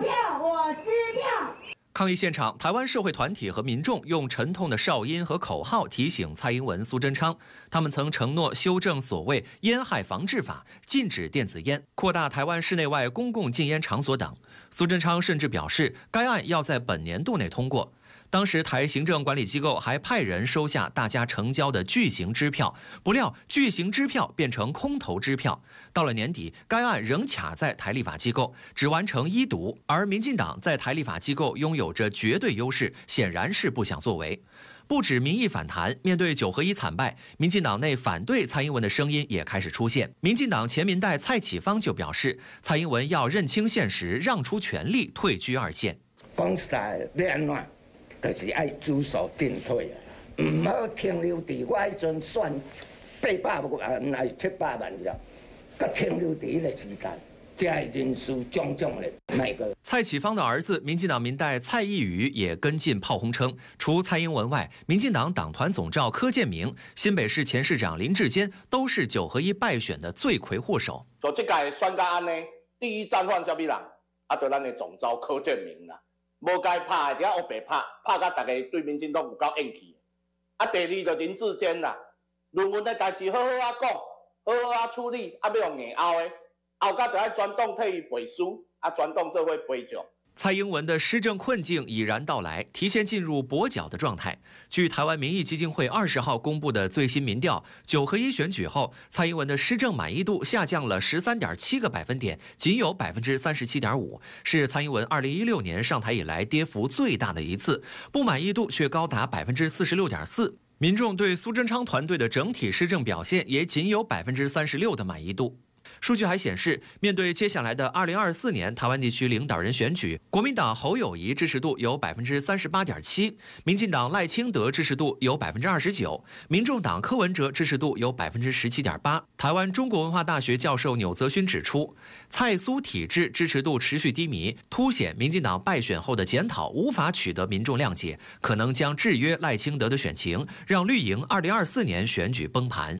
票，我撕票！抗议现场，台湾社会团体和民众用沉痛的哨音和口号提醒蔡英文、苏贞昌，他们曾承诺修正所谓《烟害防治法》，禁止电子烟，扩大台湾市内外公共禁烟场所等。苏贞昌甚至表示，该案要在本年度内通过。当时台行政管理机构还派人收下大家成交的巨型支票，不料巨型支票变成空头支票。到了年底，该案仍卡在台立法机构，只完成一读。而民进党在台立法机构拥有着绝对优势，显然是不想作为。不止民意反弹，面对九合一惨败，民进党内反对蔡英文的声音也开始出现。民进党前民代蔡启芳就表示，蔡英文要认清现实，让出权力，退居二线。就是爱知所进退啊，唔好停留伫我迄阵选八百万还是七百万了，搁停留伫一个时间，即一阵事将将蔡启芳的儿子，民进党民代蔡义宇也跟进炮轰称，除蔡英文外，民进党党团总召柯建明、新北市前市长林志坚都是九合一败选的罪魁祸首。我即届选个案呢，第一战犯啥物人？啊，就咱的总召柯建明啦。无该拍的，伫遐黑白拍，拍到逐个对面真拢有够硬气。啊，第二就林志坚啦，论文的代志好好啊讲，好好啊处理，啊要用硬拗的，后到就爱转动替伊背书，啊转动做伙背账。蔡英文的施政困境已然到来，提前进入跛脚的状态。据台湾民意基金会二十号公布的最新民调，九合一选举后，蔡英文的施政满意度下降了十三点七个百分点，仅有百分之三十七点五，是蔡英文二零一六年上台以来跌幅最大的一次。不满意度却高达百分之四十六点四，民众对苏贞昌团队的整体施政表现也仅有百分之三十六的满意度。数据还显示，面对接下来的二零二四年台湾地区领导人选举，国民党侯友谊支持度有百分之三十八点七，民进党赖清德支持度有百分之二十九，民众党柯文哲支持度有百分之十七点八。台湾中国文化大学教授钮泽勋指出，蔡苏体制支持度持续低迷，凸显民进党败选后的检讨无法取得民众谅解，可能将制约赖清德的选情，让绿营二零二四年选举崩盘。